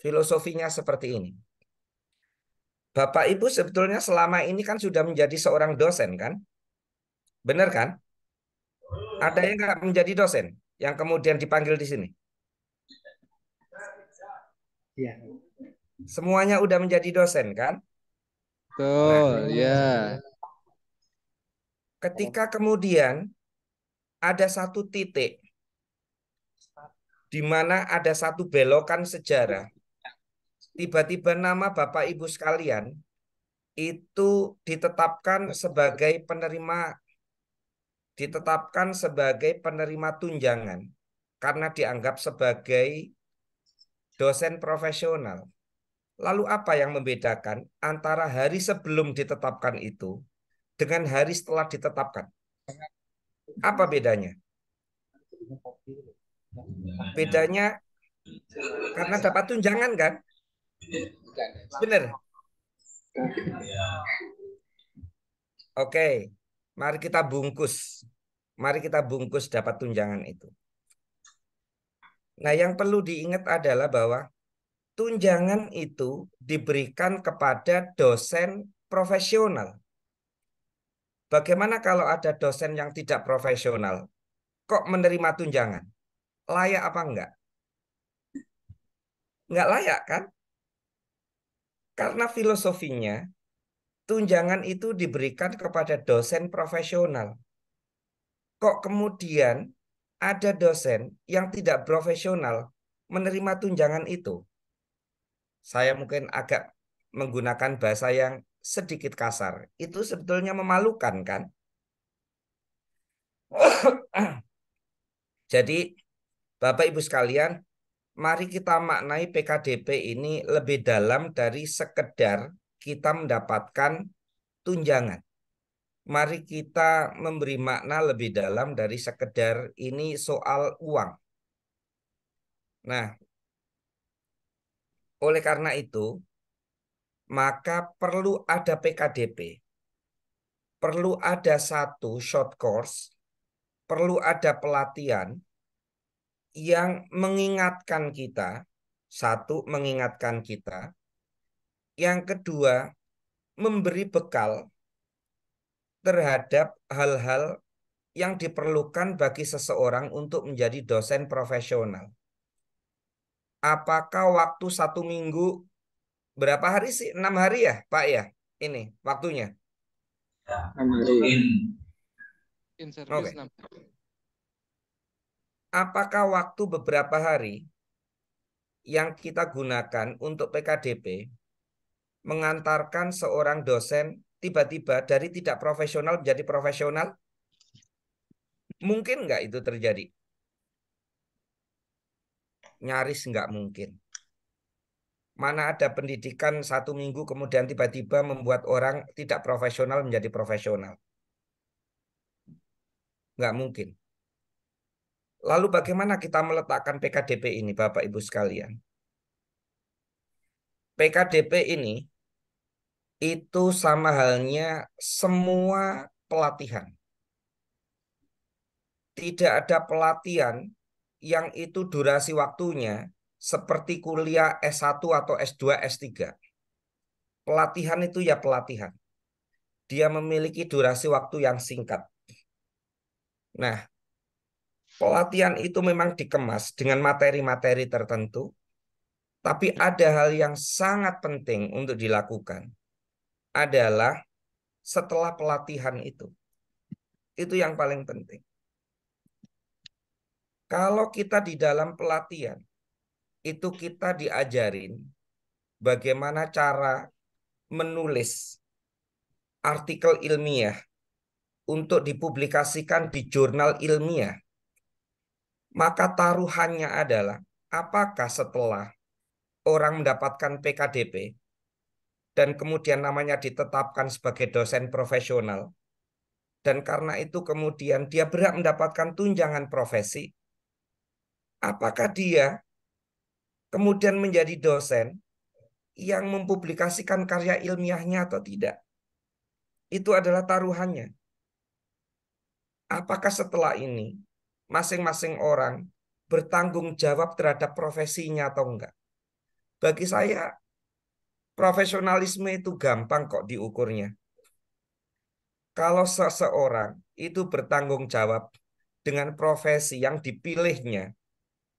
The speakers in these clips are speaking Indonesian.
Filosofinya seperti ini. Bapak Ibu sebetulnya selama ini kan sudah menjadi seorang dosen kan? Benar kan? Ada yang nggak menjadi dosen yang kemudian dipanggil di sini? Ya. Semuanya udah menjadi dosen kan? Betul, nah, ya. Ketika kemudian ada satu titik di mana ada satu belokan sejarah tiba-tiba nama Bapak Ibu sekalian itu ditetapkan sebagai penerima ditetapkan sebagai penerima tunjangan karena dianggap sebagai dosen profesional. Lalu apa yang membedakan antara hari sebelum ditetapkan itu dengan hari setelah ditetapkan? Apa bedanya? Bedanya karena dapat tunjangan kan? Bener. Iya. Oke, mari kita bungkus. Mari kita bungkus dapat tunjangan itu. Nah, yang perlu diingat adalah bahwa tunjangan itu diberikan kepada dosen profesional. Bagaimana kalau ada dosen yang tidak profesional? Kok menerima tunjangan? Layak apa enggak? Enggak layak kan? Karena filosofinya, tunjangan itu diberikan kepada dosen profesional. Kok kemudian ada dosen yang tidak profesional menerima tunjangan itu? Saya mungkin agak menggunakan bahasa yang sedikit kasar. Itu sebetulnya memalukan kan? Jadi Bapak Ibu sekalian, mari kita maknai PKDP ini lebih dalam dari sekedar kita mendapatkan tunjangan. Mari kita memberi makna lebih dalam dari sekedar ini soal uang. Nah, oleh karena itu, maka perlu ada PKDP. Perlu ada satu short course, perlu ada pelatihan, yang mengingatkan kita, satu mengingatkan kita, yang kedua memberi bekal terhadap hal-hal yang diperlukan bagi seseorang untuk menjadi dosen profesional. Apakah waktu satu minggu berapa hari sih? Enam hari ya, Pak ya? Ini waktunya. Ya, in in okay apakah waktu beberapa hari yang kita gunakan untuk PKDP mengantarkan seorang dosen tiba-tiba dari tidak profesional menjadi profesional? Mungkin nggak itu terjadi? Nyaris nggak mungkin. Mana ada pendidikan satu minggu kemudian tiba-tiba membuat orang tidak profesional menjadi profesional? Nggak mungkin. Lalu bagaimana kita meletakkan PKDP ini Bapak Ibu sekalian? PKDP ini itu sama halnya semua pelatihan. Tidak ada pelatihan yang itu durasi waktunya seperti kuliah S1 atau S2, S3. Pelatihan itu ya pelatihan. Dia memiliki durasi waktu yang singkat. Nah, pelatihan itu memang dikemas dengan materi-materi tertentu, tapi ada hal yang sangat penting untuk dilakukan adalah setelah pelatihan itu. Itu yang paling penting. Kalau kita di dalam pelatihan, itu kita diajarin bagaimana cara menulis artikel ilmiah untuk dipublikasikan di jurnal ilmiah maka taruhannya adalah apakah setelah orang mendapatkan PKDP dan kemudian namanya ditetapkan sebagai dosen profesional dan karena itu kemudian dia berhak mendapatkan tunjangan profesi apakah dia kemudian menjadi dosen yang mempublikasikan karya ilmiahnya atau tidak itu adalah taruhannya apakah setelah ini masing-masing orang bertanggung jawab terhadap profesinya atau enggak. Bagi saya, profesionalisme itu gampang kok diukurnya. Kalau seseorang itu bertanggung jawab dengan profesi yang dipilihnya,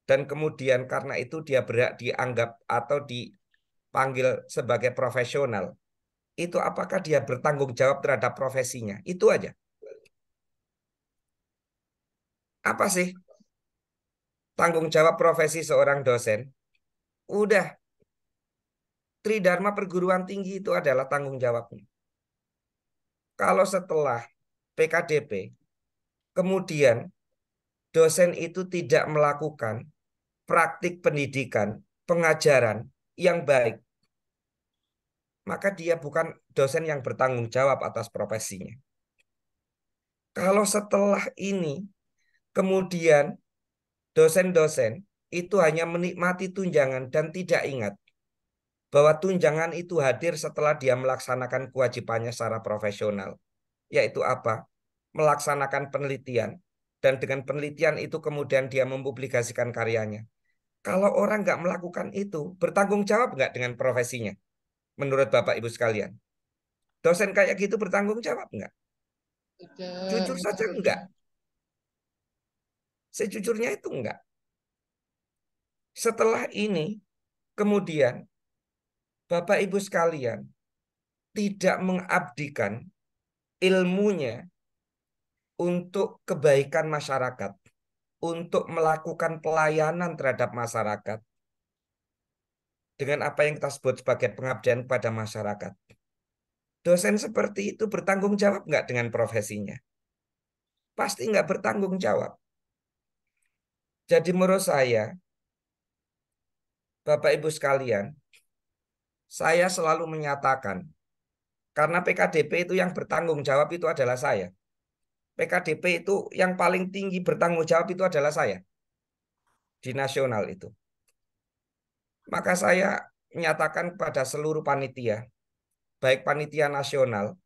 dan kemudian karena itu dia berhak dianggap atau dipanggil sebagai profesional, itu apakah dia bertanggung jawab terhadap profesinya? Itu aja apa sih tanggung jawab profesi seorang dosen? Udah. Tridharma perguruan tinggi itu adalah tanggung jawabnya. Kalau setelah PKDP, kemudian dosen itu tidak melakukan praktik pendidikan, pengajaran yang baik, maka dia bukan dosen yang bertanggung jawab atas profesinya. Kalau setelah ini Kemudian dosen-dosen itu hanya menikmati tunjangan dan tidak ingat bahwa tunjangan itu hadir setelah dia melaksanakan kewajibannya secara profesional, yaitu apa? Melaksanakan penelitian, dan dengan penelitian itu kemudian dia mempublikasikan karyanya. Kalau orang nggak melakukan itu, bertanggung jawab nggak dengan profesinya? Menurut Bapak Ibu sekalian, dosen kayak gitu bertanggung jawab nggak? Jujur saja enggak. Sejujurnya itu enggak. Setelah ini, kemudian Bapak Ibu sekalian tidak mengabdikan ilmunya untuk kebaikan masyarakat, untuk melakukan pelayanan terhadap masyarakat dengan apa yang kita sebut sebagai pengabdian kepada masyarakat. Dosen seperti itu bertanggung jawab enggak dengan profesinya? Pasti enggak bertanggung jawab. Jadi menurut saya, Bapak Ibu sekalian, saya selalu menyatakan, karena PKDP itu yang bertanggung jawab itu adalah saya. PKDP itu yang paling tinggi bertanggung jawab itu adalah saya. Di nasional itu. Maka saya menyatakan kepada seluruh panitia, baik panitia nasional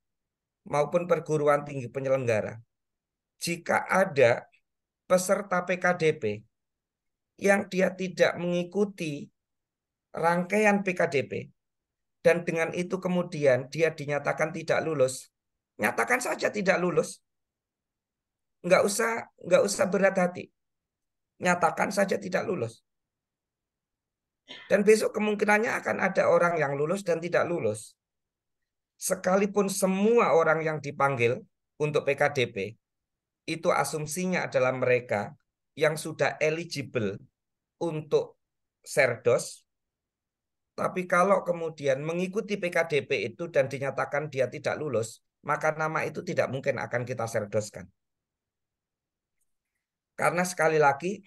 maupun perguruan tinggi penyelenggara, jika ada peserta PKDP yang dia tidak mengikuti rangkaian PKDP dan dengan itu kemudian dia dinyatakan tidak lulus, nyatakan saja tidak lulus. Nggak usah nggak usah berat hati. Nyatakan saja tidak lulus. Dan besok kemungkinannya akan ada orang yang lulus dan tidak lulus. Sekalipun semua orang yang dipanggil untuk PKDP itu asumsinya adalah mereka yang sudah eligible untuk serdos, tapi kalau kemudian mengikuti PKDP itu dan dinyatakan dia tidak lulus, maka nama itu tidak mungkin akan kita serdoskan. Karena sekali lagi,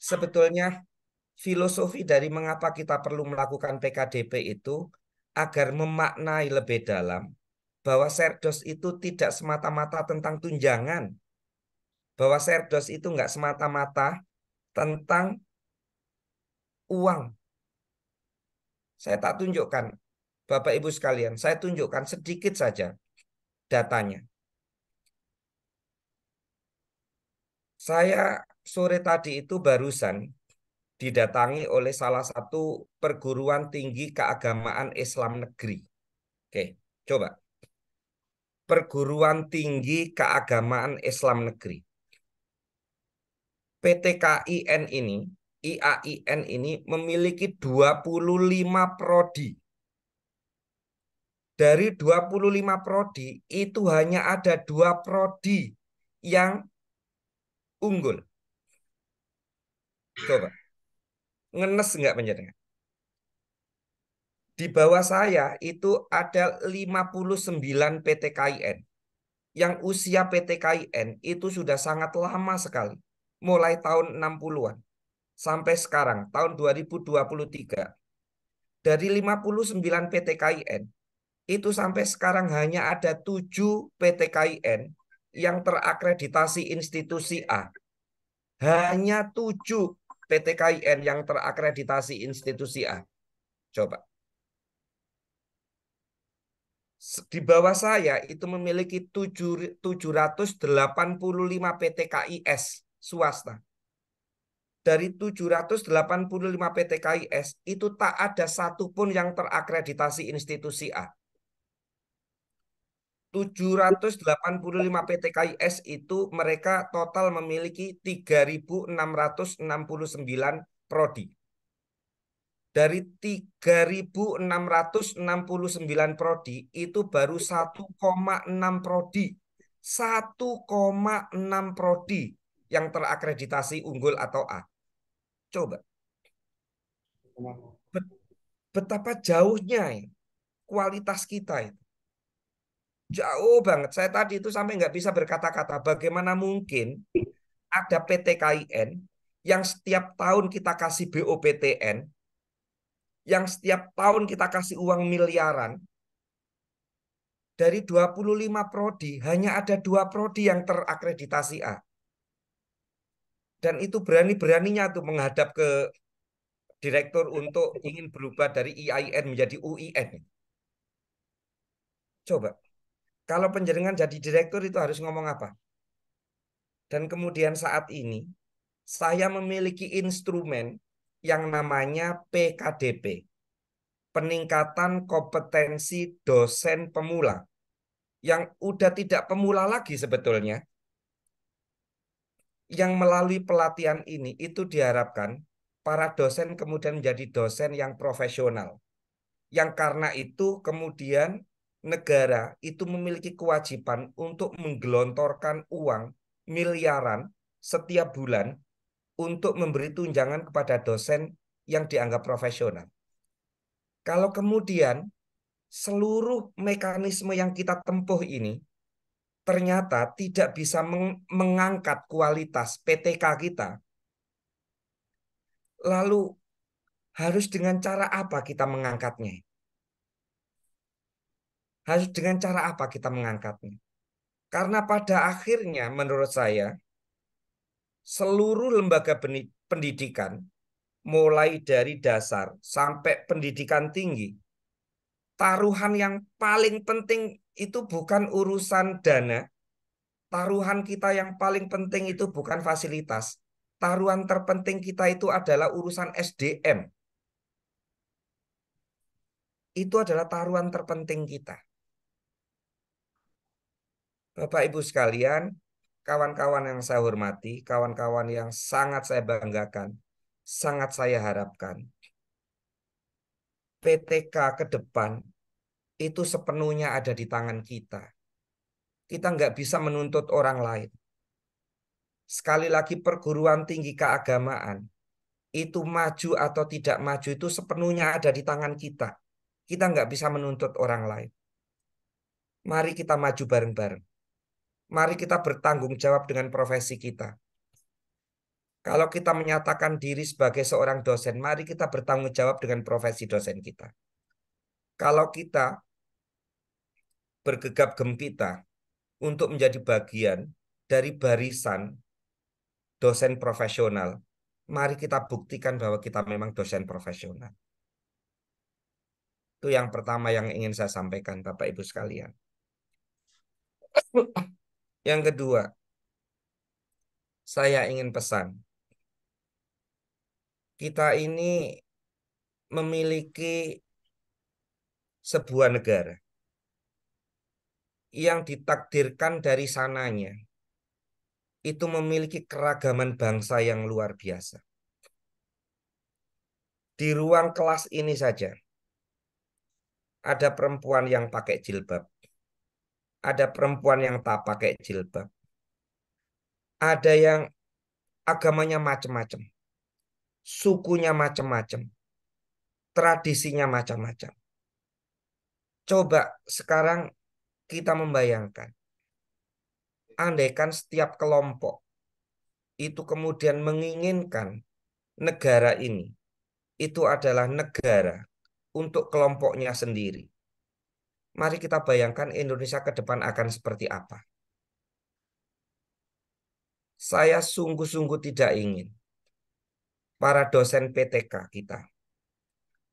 sebetulnya filosofi dari mengapa kita perlu melakukan PKDP itu agar memaknai lebih dalam bahwa serdos itu tidak semata-mata tentang tunjangan, bahwa Serdos itu nggak semata-mata tentang uang. Saya tak tunjukkan, Bapak Ibu sekalian, saya tunjukkan sedikit saja datanya. Saya sore tadi itu barusan didatangi oleh salah satu perguruan tinggi keagamaan Islam negeri. Oke, coba. Perguruan tinggi keagamaan Islam negeri. PTKIN ini, IAIN ini memiliki 25 prodi. Dari 25 prodi, itu hanya ada dua prodi yang unggul. Coba. Ngenes nggak penjenengan? Di bawah saya itu ada 59 PTKIN. Yang usia PTKIN itu sudah sangat lama sekali mulai tahun 60-an sampai sekarang tahun 2023 dari 59 PT KIN itu sampai sekarang hanya ada 7 PT KIN yang terakreditasi institusi A. Hanya 7 PT KIN yang terakreditasi institusi A. Coba. Di bawah saya itu memiliki 7, 785 PT KIS swasta. Dari 785 PT KIS, itu tak ada satupun yang terakreditasi institusi A. 785 PT KIS itu mereka total memiliki 3.669 prodi. Dari 3.669 prodi itu baru 1,6 prodi 1,6 prodi yang terakreditasi unggul atau A. Coba. Betapa jauhnya kualitas kita itu. Jauh banget. Saya tadi itu sampai nggak bisa berkata-kata bagaimana mungkin ada PT KIN yang setiap tahun kita kasih BOPTN, yang setiap tahun kita kasih uang miliaran, dari 25 prodi hanya ada dua prodi yang terakreditasi A dan itu berani-beraninya tuh menghadap ke direktur untuk ingin berubah dari e IAIN menjadi UIN. Coba, kalau penjaringan jadi direktur itu harus ngomong apa? Dan kemudian saat ini, saya memiliki instrumen yang namanya PKDP. Peningkatan kompetensi dosen pemula. Yang udah tidak pemula lagi sebetulnya, yang melalui pelatihan ini itu diharapkan para dosen kemudian menjadi dosen yang profesional. Yang karena itu kemudian negara itu memiliki kewajiban untuk menggelontorkan uang miliaran setiap bulan untuk memberi tunjangan kepada dosen yang dianggap profesional. Kalau kemudian seluruh mekanisme yang kita tempuh ini ternyata tidak bisa mengangkat kualitas PTK kita, lalu harus dengan cara apa kita mengangkatnya? Harus dengan cara apa kita mengangkatnya? Karena pada akhirnya menurut saya seluruh lembaga pendidikan mulai dari dasar sampai pendidikan tinggi taruhan yang paling penting itu bukan urusan dana. Taruhan kita yang paling penting itu bukan fasilitas. Taruhan terpenting kita itu adalah urusan SDM. Itu adalah taruhan terpenting kita. Bapak Ibu sekalian, kawan-kawan yang saya hormati, kawan-kawan yang sangat saya banggakan, sangat saya harapkan. PTK ke depan itu sepenuhnya ada di tangan kita. Kita nggak bisa menuntut orang lain. Sekali lagi perguruan tinggi keagamaan itu maju atau tidak maju itu sepenuhnya ada di tangan kita. Kita nggak bisa menuntut orang lain. Mari kita maju bareng-bareng. Mari kita bertanggung jawab dengan profesi kita. Kalau kita menyatakan diri sebagai seorang dosen, mari kita bertanggung jawab dengan profesi dosen kita. Kalau kita bergegap gempita untuk menjadi bagian dari barisan dosen profesional. Mari kita buktikan bahwa kita memang dosen profesional. Itu yang pertama yang ingin saya sampaikan, Bapak Ibu sekalian. Yang kedua, saya ingin pesan. Kita ini memiliki sebuah negara yang ditakdirkan dari sananya itu memiliki keragaman bangsa yang luar biasa. Di ruang kelas ini saja ada perempuan yang pakai jilbab. Ada perempuan yang tak pakai jilbab. Ada yang agamanya macam-macam. Sukunya macam-macam. Tradisinya macam-macam. Coba sekarang kita membayangkan andaikan setiap kelompok itu kemudian menginginkan negara ini itu adalah negara untuk kelompoknya sendiri. Mari kita bayangkan Indonesia ke depan akan seperti apa. Saya sungguh-sungguh tidak ingin para dosen PTK kita,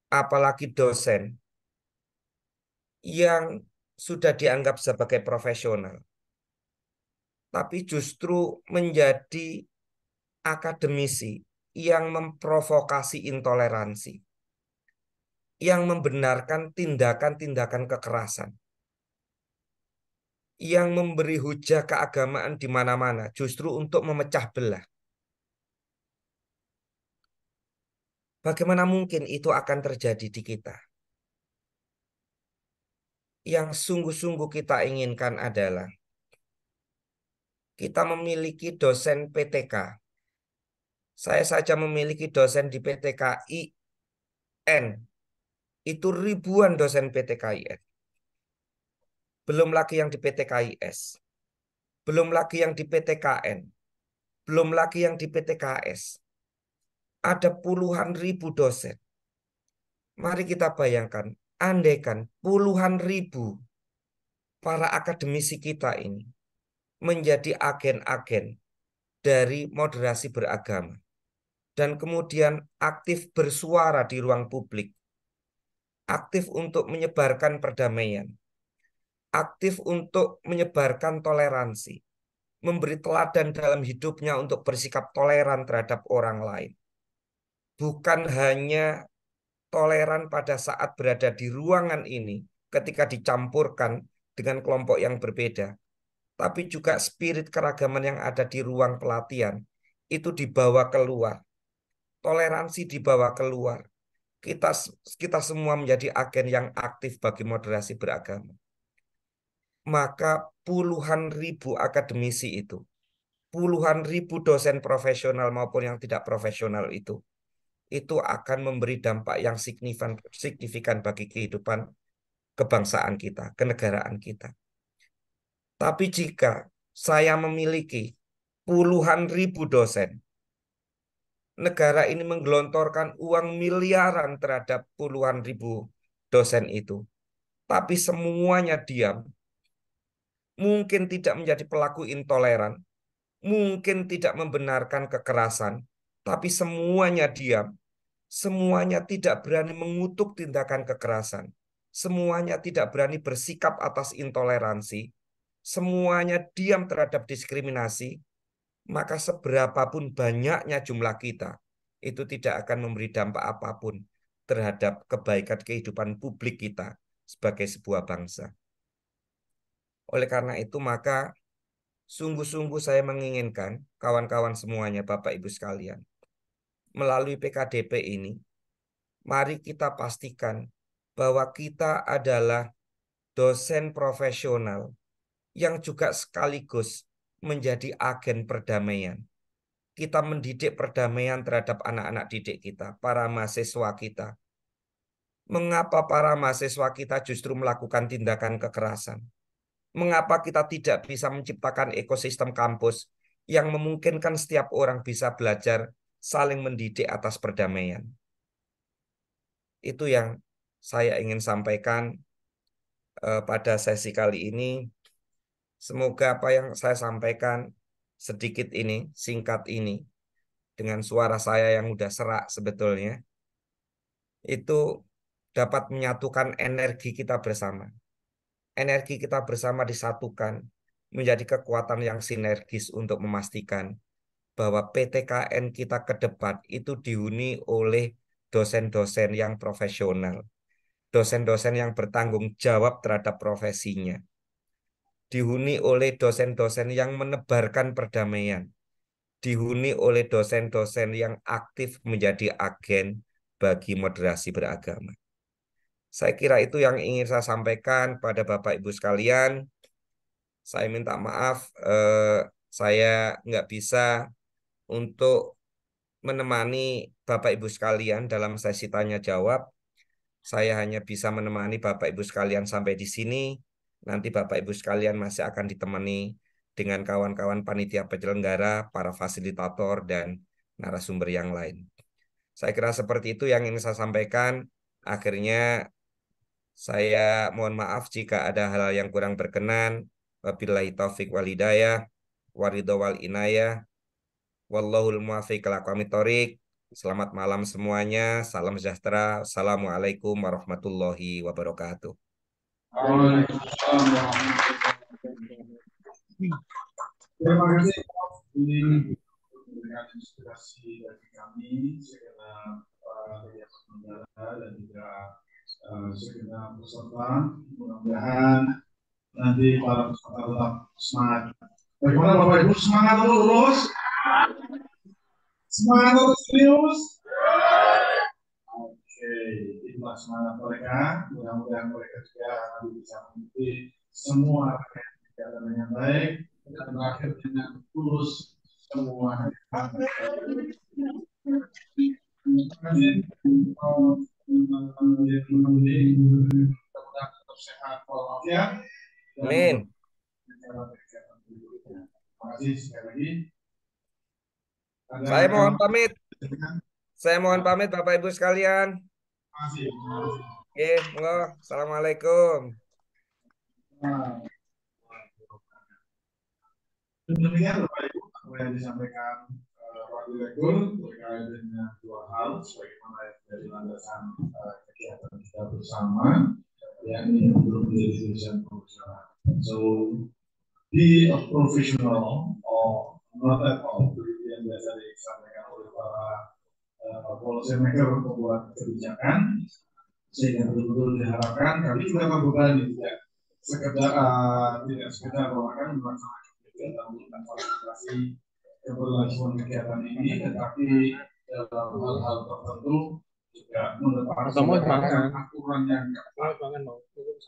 apalagi dosen yang sudah dianggap sebagai profesional, tapi justru menjadi akademisi yang memprovokasi intoleransi, yang membenarkan tindakan-tindakan kekerasan, yang memberi hujah keagamaan di mana-mana, justru untuk memecah belah. Bagaimana mungkin itu akan terjadi di kita? yang sungguh-sungguh kita inginkan adalah kita memiliki dosen PTK. Saya saja memiliki dosen di PTKIN. Itu ribuan dosen IN. Belum lagi yang di PTKIS. Belum lagi yang di PTKN. Belum lagi yang di PTKS. Ada puluhan ribu dosen. Mari kita bayangkan andaikan puluhan ribu para akademisi kita ini menjadi agen-agen dari moderasi beragama dan kemudian aktif bersuara di ruang publik, aktif untuk menyebarkan perdamaian, aktif untuk menyebarkan toleransi, memberi teladan dalam hidupnya untuk bersikap toleran terhadap orang lain. Bukan hanya toleran pada saat berada di ruangan ini ketika dicampurkan dengan kelompok yang berbeda, tapi juga spirit keragaman yang ada di ruang pelatihan itu dibawa keluar. Toleransi dibawa keluar. Kita kita semua menjadi agen yang aktif bagi moderasi beragama. Maka puluhan ribu akademisi itu, puluhan ribu dosen profesional maupun yang tidak profesional itu itu akan memberi dampak yang signifikan, signifikan bagi kehidupan kebangsaan kita, kenegaraan kita. Tapi jika saya memiliki puluhan ribu dosen, negara ini menggelontorkan uang miliaran terhadap puluhan ribu dosen itu, tapi semuanya diam, mungkin tidak menjadi pelaku intoleran, mungkin tidak membenarkan kekerasan, tapi semuanya diam. Semuanya tidak berani mengutuk tindakan kekerasan. Semuanya tidak berani bersikap atas intoleransi. Semuanya diam terhadap diskriminasi. Maka seberapapun banyaknya jumlah kita, itu tidak akan memberi dampak apapun terhadap kebaikan kehidupan publik kita sebagai sebuah bangsa. Oleh karena itu, maka sungguh-sungguh saya menginginkan kawan-kawan semuanya, Bapak Ibu sekalian, melalui PKDP ini, mari kita pastikan bahwa kita adalah dosen profesional yang juga sekaligus menjadi agen perdamaian. Kita mendidik perdamaian terhadap anak-anak didik kita, para mahasiswa kita. Mengapa para mahasiswa kita justru melakukan tindakan kekerasan? Mengapa kita tidak bisa menciptakan ekosistem kampus yang memungkinkan setiap orang bisa belajar saling mendidik atas perdamaian. Itu yang saya ingin sampaikan eh, pada sesi kali ini. Semoga apa yang saya sampaikan sedikit ini, singkat ini, dengan suara saya yang sudah serak sebetulnya, itu dapat menyatukan energi kita bersama. Energi kita bersama disatukan menjadi kekuatan yang sinergis untuk memastikan bahwa PTKN kita ke depan itu dihuni oleh dosen-dosen yang profesional, dosen-dosen yang bertanggung jawab terhadap profesinya, dihuni oleh dosen-dosen yang menebarkan perdamaian, dihuni oleh dosen-dosen yang aktif menjadi agen bagi moderasi beragama. Saya kira itu yang ingin saya sampaikan pada Bapak Ibu sekalian. Saya minta maaf, eh, saya nggak bisa untuk menemani Bapak Ibu sekalian dalam sesi tanya jawab. Saya hanya bisa menemani Bapak Ibu sekalian sampai di sini. Nanti Bapak Ibu sekalian masih akan ditemani dengan kawan-kawan panitia penyelenggara, para fasilitator, dan narasumber yang lain. Saya kira seperti itu yang ingin saya sampaikan. Akhirnya saya mohon maaf jika ada hal yang kurang berkenan. Wabillahi taufik walidayah, waridho wal inayah, Wallahul muafiq torik. Selamat malam semuanya. Salam sejahtera. Assalamualaikum warahmatullahi wabarakatuh. Terima kasih. Ini memberikan inspirasi bagi kami segala kegiatan negara dan juga uh, segala peserta. Mudah-mudahan nanti para peserta tetap semangat. Bagaimana Bapak Ibu semangat terus. Semangat serius. Oke, itulah semangat mereka. Mudah-mudahan mereka juga nanti bisa mengikuti semua kegiatan dengan baik dan berakhir dengan tulus semua. Amin. Terima kasih sekali lagi. Saya mohon pamit. Saya mohon pamit Bapak Ibu sekalian. Oke, monggo. Assalamualaikum. Demikian Bapak Ibu apa yang disampaikan Pak eh, Direktur terkait dengan dua hal sebagaimana yang dari landasan eh, kegiatan kita bersama yakni yang belum menjadi dosen profesional. So, be a professional or not at all biasa disampaikan oleh para uh, eh, policy maker membuat kebijakan sehingga betul-betul diharapkan kami juga membebani tidak sekedar uh, tidak sekedar melakukan melaksanakan kegiatan melakukan partisipasi keberlangsungan kegiatan ini tetapi dalam eh, hal-hal tertentu juga mendepankan aturan yang ketat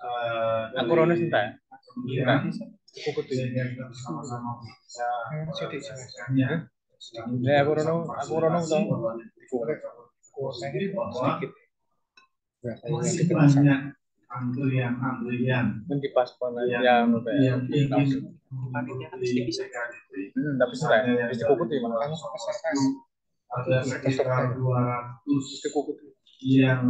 uh, aturannya sih Tidak. sehingga kita bersama-sama bisa menyelesaikannya Hindi, ako rin ako rin ako Sedikit. Ya, masih antrian antrian kan di paspor yang anu, yang ingin hmm, tapi sudah pasti kukut di mana ada sekitar 200 yang